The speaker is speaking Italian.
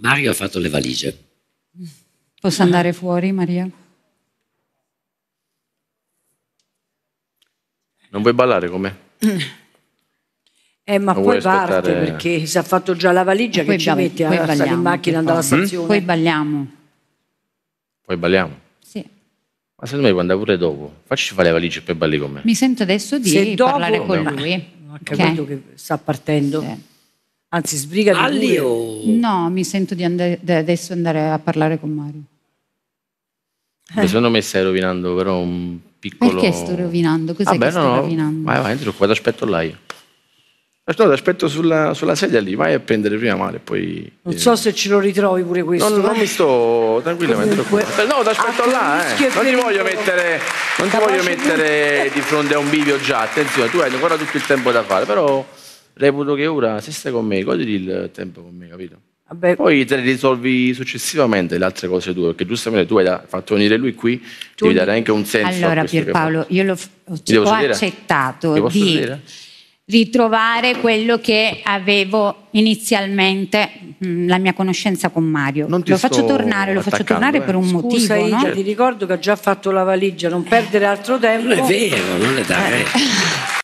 Mario ha fatto le valigie. Posso andare fuori, Maria? Non vuoi ballare con me? Eh, ma non poi parte perché si è fatto già la valigia poi che ci mette a stare in macchina andare alla stazione. Poi balliamo. Poi balliamo? Sì. Ma secondo me può andare pure dopo. Facci fare le valigie e poi balli con me. Mi sento adesso di se dopo, con no. lui. Non ho capito okay. che sta partendo. Sì. Anzi, sbrigati Alli o... Oh. No, mi sento di, andare, di adesso andare a parlare con Mario. Eh. Secondo me stai rovinando però un piccolo... Perché sto rovinando? Cos'è Vabbè, ah, che no, no. rovinando? Vai, vai, entro qua, ti aspetto là io. No, aspetto sulla, sulla, sedia lì, vai a prendere prima male poi... Non so se ce lo ritrovi pure questo. No, non mi sto... tranquillamente. Comunque, no, ti aspetto là, ah, eh. Non ti voglio mettere, non ti voglio mettere di fronte a un bivio già, attenzione, tu hai ancora tutto il tempo da fare, però reputo che ora, se stai con me, goditi il tempo con me, capito? Vabbè. Poi te le risolvi successivamente le altre cose tue, perché giustamente tu hai fatto venire lui qui, tu... devi dare anche un senso. Allora Pierpaolo, io l'ho, ho, ho accettato di sedere? ritrovare quello che avevo inizialmente, mm, la mia conoscenza con Mario. Lo faccio tornare, lo faccio tornare eh. per un Scusa, motivo. Io, no? ti ricordo che ha già fatto la valigia, non perdere altro tempo. Non è vero, non è da eh.